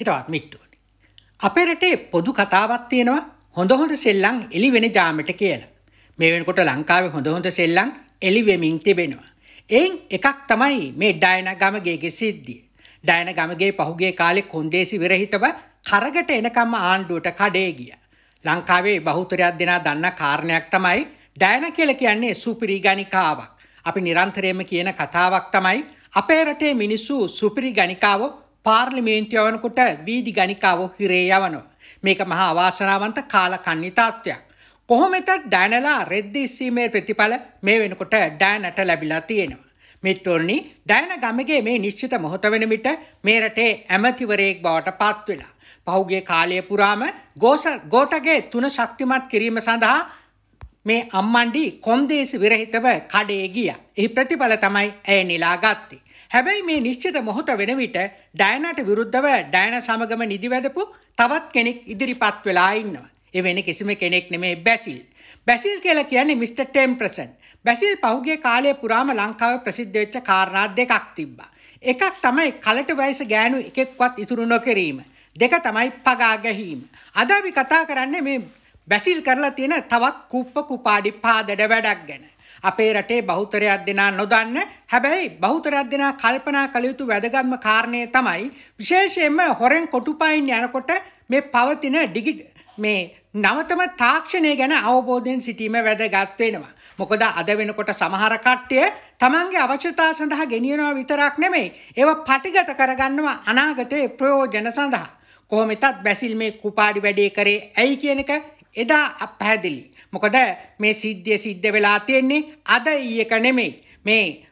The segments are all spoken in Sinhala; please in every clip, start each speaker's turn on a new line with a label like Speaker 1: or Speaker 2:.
Speaker 1: හිතවත් මිට්ටුවනි. අපේ රටේ පොදු කතාවක් තියෙනවා හොඳ හොඳ සෙල්ලම් එලි වෙන ජාමට කියලා. මේ වෙනකොට ලංකාවේ හොඳ හොඳ සෙල්ලම් එලි වෙමින් තිබෙනවා. එයින් එකක් තමයි මේ ඩයන ගමගේගේ සිද්ධිය. ඩයන ගමගේ පහුගේ කාලෙ කොන්දේසි විරහිතව කරගට එනකම්ම ආණ්ඩුවට කඩේ ගිය. ලංකාවේ බහුතරයක් දෙනා දන්න කාරණයක් තමයි ඩයන කියල කියන්නේ සුපිරි ගනිකාවක්. අපි නිරන්තරයම කියන කතාවක් තමයි අපේ රටේ මිනිස්සු සුපිරි ගනිකාවෝ පාර්ලිමේන්තු යවනකොට වීදි ගණිකාව හිරේ යවනවා. මේක මහා අවාසනාවන්ත කාලකන්නි තාත්වයක්. කොහොමෙතත් ඩෑනලා රෙද්දි ඉස්සීමේ ප්‍රතිඵල මේ වෙනකොට ඩෑනට ලැබිලා තියෙනවා. මිත්‍රෝනි ඩෑන ගමගේ මේ නිශ්චිත මොහොත වෙන විට මේ රටේ ඇමතිවරයෙක් බවට පත් වෙලා. පහුගිය කාලය පුරාම ගෝටගේ තුන ශක්තිමත් කිරීම සඳහා මේ අම්මණ්ඩි කොන්දේසි විරහිතව කඩේ ගියා. එහි ප්‍රතිඵල තමයි ඇය නෙලා ගත්තේ. හැබැයි මේ නිශ්චිත මොහොත වෙන විට ඩයනට විරුද්ධව ඩයන සමගම නිදිවැදපු තවත් කෙනෙක් ඉදිරිපත් වෙලා ඉන්නවා. ඒ වෙන කිසිම කෙනෙක් නෙමේ බැසිල්. බැසිල් කියලා කියන්නේ මිස්ටර් ටෙම්ප්‍රසන්. බැසිල් පහුගිය කාලය පුරාම ලංකාවේ ප්‍රසිද්ධ වෙච්ච කාරණා දෙකක් තිබ්බා. එකක් තමයි කලට වයස ගෑනු එකෙක්වත් ඉතුරු නොකිරීම. දෙක තමයි පගා ගැහිීම. අද අපි කතා කරන්නේ මේ බැසිල් කරලා තියෙන තවත් කුප්ප කුපාඩි පාදඩ වැඩක් ගැන. අපේ රටේ බහුතරයක් දෙනා නොදන්න හැබැයි බහුතරයක් දෙනා කල්පනා කළ යුතු වැදගත්ම කාරණය තමයි විශේෂයෙන්ම හොරෙන් කොටුපයින් යනකොට මේ පවතින ඩිගිට මේ නවතම තාක්ෂණය ගැන අවබෝධයෙන් සිටීම වැදගත් වෙනවා. මොකද අද වෙනකොට සමහර කට්ටිය තමන්ගේ අවශ්‍යතා සඳහා ගෙනියනවා විතරක් නෙමෙයි ඒව පටිගත කරගන්නවා අනාගතයේ ප්‍රයෝජන සඳහා. කොහොමෙතත් බැසිල් මේ කුපාඩි වැඩේ කරේ ඇයි කියන එක එදා අපැහැදිලි. මොකද මේ සිද්ධිය සිද්ධ වෙලා තියෙන්නේ අද ඊයක නෙමෙයි. මේ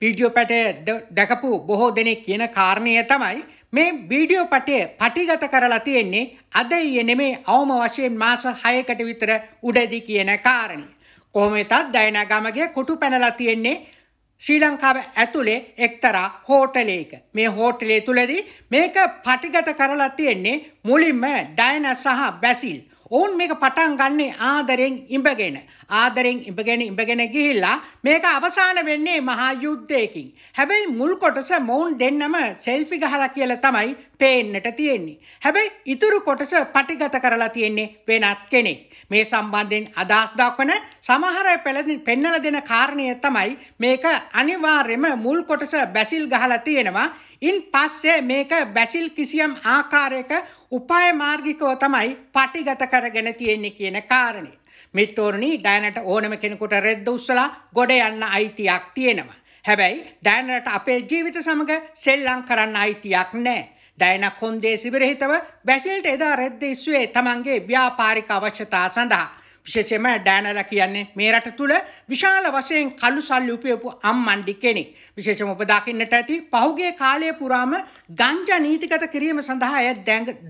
Speaker 1: වීඩියෝ පැටය දැකපු බොහෝ දෙනෙක් කියන කාරණය තමයි මේ වීඩියෝ පටය පටිගත කරලා තියෙන්නේ අද ඊයේ නෙමේ අවම වශයෙන් මාස 6කට විතර උඩදී කියන කාරණය. කොහොම වෙතත් දයනාගමගේ කොටු පැනලා තියෙන්නේ ශ්‍රී ලංකාව ඇතුලේ එක්තරා හෝටලයක. මේ හෝටලය තුලදී මේක පටිගත කරලා තියෙන්නේ මුලින්ම ඩයනා සහ බැසිල් ඔවුන් මේක පටන් ගන්නේ ආදරෙන් ඉඹගෙන. ආදරෙන් ඉඹගෙන ඉඹගෙන ගිහිල්ලා මේක අවසාන වෙන්නේ මහා යුද්ධයකින්. හැබැයි මුල් කොටස මොවුන් දෙන්නම සෙල්ෆි ගහලා කියලා තමයි පේන්නට තියෙන්නේ. හැබැයි ඉතුරු කොටස පටිගත කරලා තියෙන්නේ වෙනත් කෙනෙක්. මේ සම්බන්ධයෙන් අදහස් දක්වන සමහර පෙන්නලා දෙන කාරණය තමයි මේක අනිවාර්යයෙන්ම මුල් කොටස බැසිල් ගහලා තියෙනවා. ඉන් පස්සේ මේක බැසිල් කිසියම් ආකාරයක උපාය මාර්ගිකව තමයි පටිගත කරගෙන තියෙන්නේ කියන කාරණේ. මිත්තෝරණී ඩයනට ඕනම කෙනෙකුට රෙද්ද උස්සලා ගොඩ යන්න අයිතියක් තියෙනවා. හැබැයි ඩයනට අපේ ජීවිත සමග සෙල්ලම් කරන්න අයිතියක් නැහැ. ඩයන කොන්දේ සිවිරහිතව බැසිල්ට එදා රෙද්ද ඉස්සුවේ තමන්ගේ ව්‍යාපාරික අවශ්‍යතා සඳහා විශේෂයෙන්ම ඩෑනලා කියන්නේ මේ රට තුල විශාල වශයෙන් කළු සල්ලි උපයපු අම්මණ්ඩි කෙනෙක්. විශේෂයෙන්ම ඔබ දකින්නට ඇති පහුගිය කාලය පුරාම ගංජා නීතිගත කිරීම සඳහා ඇය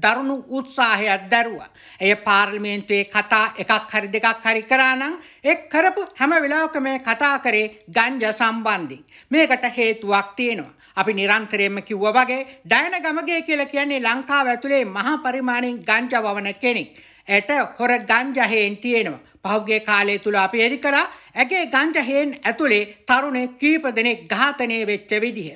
Speaker 1: දරුණු උත්සාහයක් දැරුවා. ඇය පාර්ලිමේන්තුවේ කතා එකක් හරි දෙකක් හරි කරා නම් ඒ කරපු හැම වෙලාවකම කතා කරේ ගංජා සම්බන්ධයෙන්. මේකට හේතුවක් තියෙනවා. අපි නිරන්තරයෙන්ම කිව්වා වගේ ඩයන ගමගේ කියලා කියන්නේ ලංකාව ඇතුලේ මහා පරිමාණයෙන් ගංජා වවන කෙනෙක්. ඇට හොර ගංජහයෙන් තියෙනවා. පහුගේ කාලය තුළ අපි එරි කරා ඇගේ ගංජහයෙන් ඇතුළේ තරුණ කීප දෙනෙක් ඝාතනය වෙච්ච විදිහ.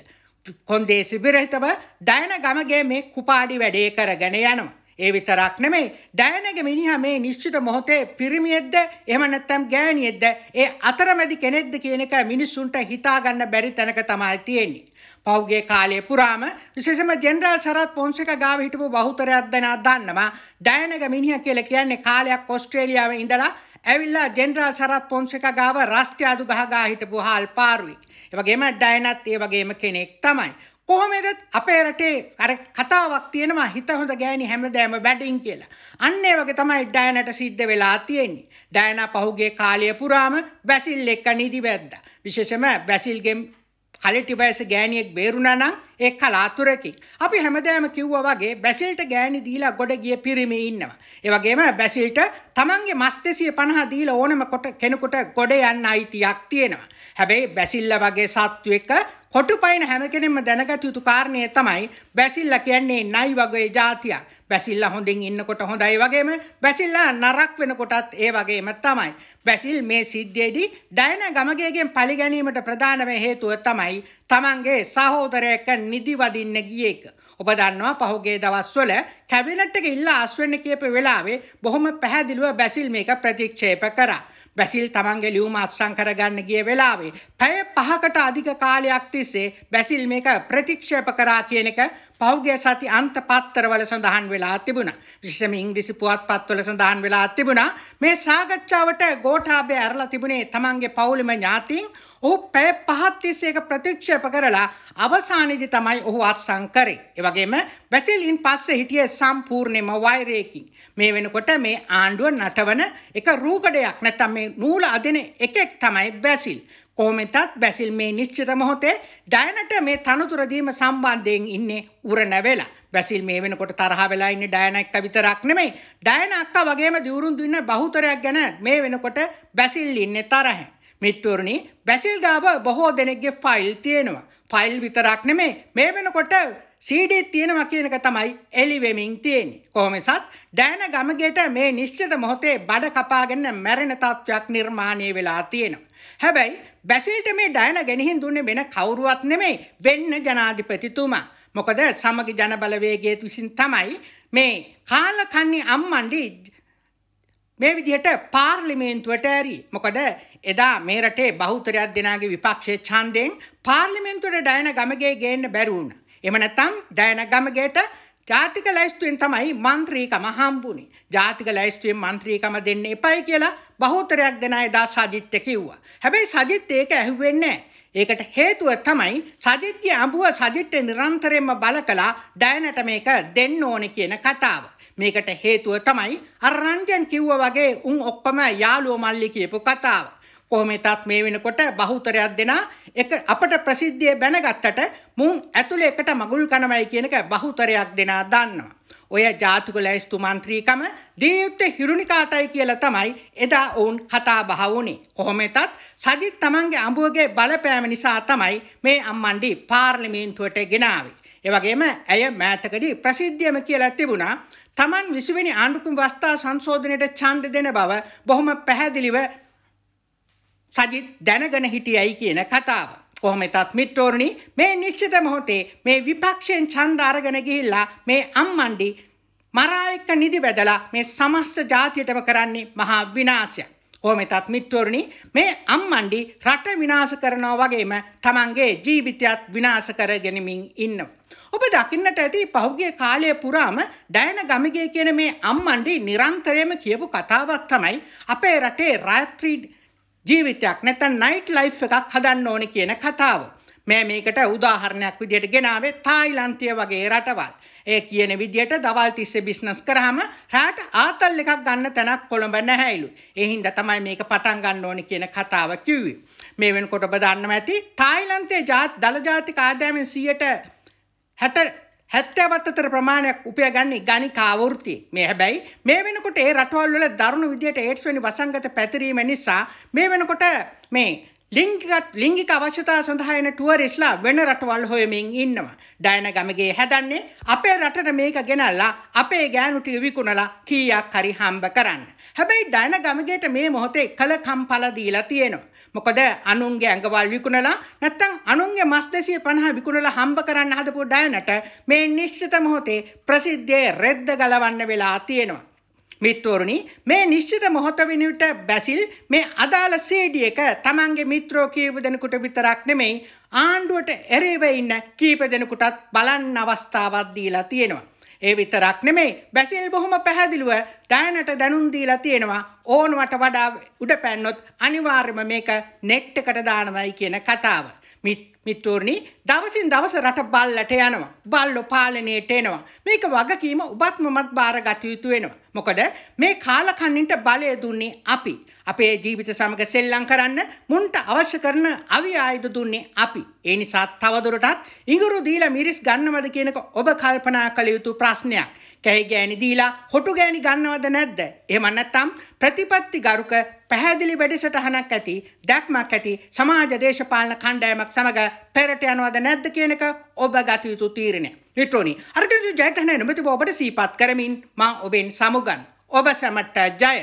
Speaker 1: කොන්දේ සිබිරහිතව ඩයන ගමගේ මේ කුපාඩි වැඩේ කරගෙන යනවා. ඒ විතරක් නෙමෙයි ඩයනගේ මිනිහා මේ නිශ්චිත මොහොතේ පිරිමියෙක්ද එහෙම නැත්නම් ගෑණියෙක්ද ඒ අතරමැදි කෙනෙක්ද කියන එක මිනිස්සුන්ට හිතා ගන්න බැරි තැනක තමයි තියෙන්නේ. පෞගේ කාලය පුරාම විශේෂම ජෙනරල් සරත් පොන්සේක ගාව හිටපු බහුතරයක් දෙනා දන්නවා ඩයනග මිනිහ කියලා කියන්නේ කාලයක් ඔස්ට්‍රේලියාවේ ඉඳලා ඇවිල්ලා ජෙනරල් සරත් පොන්සේක ගාව රස්ති අඩු ගහගා හිටපු හාල් පාරුයි. ඒ වගේම ඩයනත් ඒ වගේම කෙනෙක් තමයි. කොහොමද අපේ රටේ අර කතාවක් තියෙනවා හිත හොඳ ගෑණි හැමදෑම බැටින් කියලා. අන්න ඒ වගේ තමයි ඩයනට සිද්ධ වෙලා තියෙන්නේ. ඩයනා පහුගේ කාලය පුරාම බැසිල් එක්ක නිදිවැද්දා. විශේෂම බැසිල්ගේ කලටි බයස ගෑණියෙක් බේරුණා නම් ඒ කලාතුරකින්. අපි හැමදාම කිව්වා වගේ බැසිල්ට ගෑණි දීලා ගොඩ ගිය පිරිමි ඉන්නවා. ඒ වගේම බැසිල්ට තමන්ගේ මස් 250 දීලා ඕනම කොට කෙනෙකුට ගොඩ යන්න අයිතියක් තියෙනවා. හැබැයි බැසිල්ලා වගේ සත්වෙක කොටු පයින හැම කෙනෙම දැනගත යුතු කාරණය තමයි බැසිල්ල කියන්නේ නයි වගේ ජාතිය. බැසිල්ල හොඳින් ඉන්නකොට හොඳයි වගේම බැසිල්ලා නරක් වෙනකොටත් ඒ වගේම තමයි. බැසිල් මේ සිද්ධියේදී ඩයන ගමගේගෙන් පරිගැනීමට ප්‍රධානම හේතුව තමයි තමන්ගේ සහෝදරයෙක් නිදි වදින්න ගිය එක. ඔබ දන්නවා පහුගිය දවස්වල කැබිනට් එක ඉල්ලා අස්වෙන්න කියපු වෙලාවේ බොහොම පැහැදිලිව බැසිල් මේක ප්‍රතික්ෂේප කරා. බැසිල් තමන්ගේ ලියුම අත්සන් කරගන්න ගිය වෙලාවේ පැය පහකට අධික කාලයක් තිස්සේ බැසිල් මේක ප්‍රතික්ෂේප කරා කියන එක පෞගේ සති අන්ත පත්තරවල සඳහන් වෙලා තිබුණා. විශේෂම ඉංග්‍රීසි පුවත්පත්වල සඳහන් වෙලා තිබුණා. මේ සාකච්ඡාවට ගෝඨාභය ඇරලා තිබුණේ තමන්ගේ පවුලෙම ඥාතීන් ඔහු පැය පහක් තිස්සේ ඒක ප්‍රතික්ෂේප කරලා අවසානයේදී තමයි ඔහු අත්සන් කරේ. ඒ වගේම වැසිලින් පස්සේ හිටියේ සම්පූර්ණයෙන්ම වෛරයකින්. මේ වෙනකොට මේ ආණ්ඩුව නටවන එක රූකඩයක් නැත්නම් මේ නූල අදින එකෙක් තමයි වැසිල්. කොහොමදත් බැසිල් මේ නිශ්චිත මොහොතේ ඩයනට මේ තනතුර දීම සම්බන්ධයෙන් ඉන්නේ උරණ වෙලා. බැසිල් මේ වෙනකොට තරහ වෙලා ඉන්නේ ඩයන එක්ක විතරක් නෙමෙයි. ඩයන අක්කා වගේම දියුරුන් දින්න බහුතරයක් ගැන මේ වෙනකොට බැසිල් ඉන්නේ තරහෙන්. මිත්තුවරණි බැසිල් ගාව බොහෝ දෙනෙක්ගේ ෆයිල් තියෙනවා. ෆයිල් විතරක් නෙමේ මේ වෙනකොට CD තියෙනවා කියන එක තමයි එලිවෙමින් තියෙන්නේ. කොහොමසත් ඩයන ගමගේට මේ නිශ්චිත මොහොතේ බඩ කපාගෙන මැරෙන තත්ත්වයක් නිර්මාණය වෙලා තියෙනවා. හැබැයි බැසිල්ට මේ ඩයන ගෙනihin දුන්නේ වෙන කවුරුවත් නෙමේ වෙන්න ජනාධිපතිතුමා. මොකද සමගි ජනබලවේගයේ විසින් තමයි මේ කාලකන්ණි අම්මන්ඩි මේ විදිහට පාර්ලිමේන්තුවට ඇරි මොකද එදා මේ රටේ බහුතරයක් දෙනාගේ විපක්ෂයේ ඡන්දයෙන් පාර්ලිමේන්තුවට ඩයන ගමගේ ගේන්න බැරි වුණා. එහෙම නැත්නම් ඩයන ගමගේට ජාතික ලැයිස්තුවෙන් තමයි මන්ත්‍රීකම හම්බුනේ. ජාතික ලැයිස්තුවෙන් මන්ත්‍රීකම දෙන්න එපයි කියලා බහුතරයක් දෙනා එදා සජිත්ට කිව්වා. හැබැයි සජිත් ඒක ඇහුවෙන්නේ නැහැ. ඒකට හේතුව තමයි සජිත්ගේ අඹුව සජිත්ට නිරන්තරයෙන්ම බල කළා ඩයනට මේක දෙන්න ඕනේ කියන කතාව. මේකට හේතුව තමයි අර රංජන් කිව්වා වගේ උන් ඔක්කොම යාළුවෝ මල්ලි කියපු කතාව. කොහොමෙතත් මේ වෙනකොට බහුතරයක් දෙනා එක අපට ප්‍රසිද්ධිය බැනගත්තට මුන් ඇතුළේ එකට මගුල් කනවයි කියන එක බහුතරයක් දෙනා දන්නවා. ඔය ජාතික ලැයිස්තු මන්ත්‍රීකම දියුත්ත හිරුණිකාටයි කියලා තමයි එදා ඔවුන් කතා බහ වුණේ. කොහොමෙතත් සජිත් තමන්ගේ අඹුවගේ බලපෑම නිසා තමයි මේ අම්මණ්ඩි පාර්ලිමේන්තුවට ගෙනාවේ. ඒ වගේම ඇය මෑතකදී ප්‍රසිද්ධියම කියලා තිබුණා. තමන් 20 වෙනි ආණ්ඩුක්‍රම ව්‍යවස්ථා සංශෝධනයට ඡන්ද දෙන බව බොහොම පැහැදිලිව සජිත් දැනගෙන හිටියයි කියන කතාව. කොහොම තත් මිට්ටෝරණි මේ නිශ්චිත මොහොතේ මේ විපක්ෂයෙන් ඡන්ද අරගෙන ගිහිල්ලා මේ අම්මණ්ඩි මරා එක්ක නිදි බැදලා මේ සමස්ත ජාතියටම කරන්නේ මහා විනාශයක්. කොහොම තත් මිට්ටෝරණි මේ අම්මණ්ඩි රට විනාශ කරනවා වගේම තමන්ගේ ජීවිතයත් විනාශ කර ගෙනමින් ඉන්නවා. ඔබ දකින්නට ඇති පහුගිය කාලය පුරාම ඩයන ගමිගේ කියන මේ අම්මණ්ඩි නිරන්තරයෙන්ම කියපු කතාවක් තමයි අපේ රටේ රාත්‍රී ජීවිතයක් නැත්නම් නයිට් ලයිෆ් එකක් හදන්න ඕනේ කියන කතාව. මම මේකට උදාහරණයක් විදිහට ගෙනාවේ තායිලන්තය වගේ රටවල්. ඒ කියන විදිහට දවල් තිස්සේ බිස්නස් කරාම රාට ආතල් එකක් ගන්න තැනක් කොළඹ නැහැයිලු. ඒ හින්දා තමයි මේක පටන් ගන්න ඕනේ කියන කතාව කිව්වේ. මේ වෙනකොට ඔබ දන්නම ඇති තායිලන්තයේ ජාත් දල ජාතික ආදායමෙන් 100ට 60 හැත්තෑවත්තතර ප්‍රමාණයක් උපය ගන්නේ ගනි කාවෘතිය මේ හැබැයි මේ වෙනකොට ඒ රටවල්ල දරුණු විදියට ඒට්ස් වැනි වසංගත පැතිරීම නිසා මේ වෙනකොට මේ ලිංගිකත් ලිංගික අවශ්‍යතා සඳහා එන ටුවරිස්ලා වෙන රටවල් හොයමින් ඉන්නවා. ඩයන ගමගේ හැදන්නේ අපේ රටට මේක ගෙනල්ලා අපේ ගෑනුට විකුණලා කීයක් හරි හම්බ කරන්න. හැබැයි ඩයන ගමගේට මේ මොහොතේ කලකම් පළ දීලා තියෙනවා. මොකද අනුන්ගේ ඇඟවල් විකුණලා නැත්තම් අනුන්ගේ මස් 250 විකුණලා හම්බ කරන්න හදපු ඩයනට මේ නිශ්චිත මොහොතේ ප්‍රසිද්ධියේ රෙද්ද ගලවන්න වෙලා තියෙනවා. මිත්‍රෝරුණි මේ නිශ්චිත මොහොත වෙනුවට බැසිල් මේ අදාළ සීඩි එක තමන්ගේ මිත්‍රෝ කීප දෙනෙකුට විතරක් නෙමෙයි ආණ්ඩුවට එරෙව ඉන්න කීප දෙනෙකුටත් බලන්න අවස්ථාවක් දීලා තියෙනවා. ඒ විතරක් නෙමෙයි බැසිල් බොහොම පැහැදිලිව ඩයනට දැනුම් දීලා තියෙනවා ඕනවට වඩා උඩ පැන්නොත් අනිවාර්යයෙන්ම මේක net එකට දානවයි කියන කතාව. මිත් මිත්‍රෝනි දවසින් දවස රට බල්ලට යනවා. බල්ලෝ පාලනයට එනවා. මේක වගකීම ඔබත් මමත් බාරගත යුතු වෙනවා. මොකද මේ කාලකන්නින්ට බලය දුන්නේ අපි. අපේ ජීවිත සමග සෙල්ලම් කරන්න මුන්ට අවශ්‍ය කරන අවි ආයුධ දුන්නේ අපි. ඒ නිසා තවදුරටත් ඉඟුරු දීලා මිරිස් ගන්නවද කියනක ඔබ කල්පනා කළ යුතු ප්‍රශ්නයක්. කැයි ගෑනි දීලා හොටු ගෑනි ගන්නවද නැද්ද? එහෙම නැත්නම් ප්‍රතිපත්ති ගරුක පැහැදිලි වැඩසටහනක් ඇති, දැක්මක් ඇති සමාජ දේශපාලන කණ්ඩායමක් සමග පෙරට යනවද නැද්ද කියන එක ඔබ ගත යුතු තීරණය. නිට්‍රෝනි අර්ගජු ජයග්‍රහණය නොමැතිව ඔබට සීපත් කරමින් මා ඔබෙන් සමුගන්. ඔබ සැමට ජය!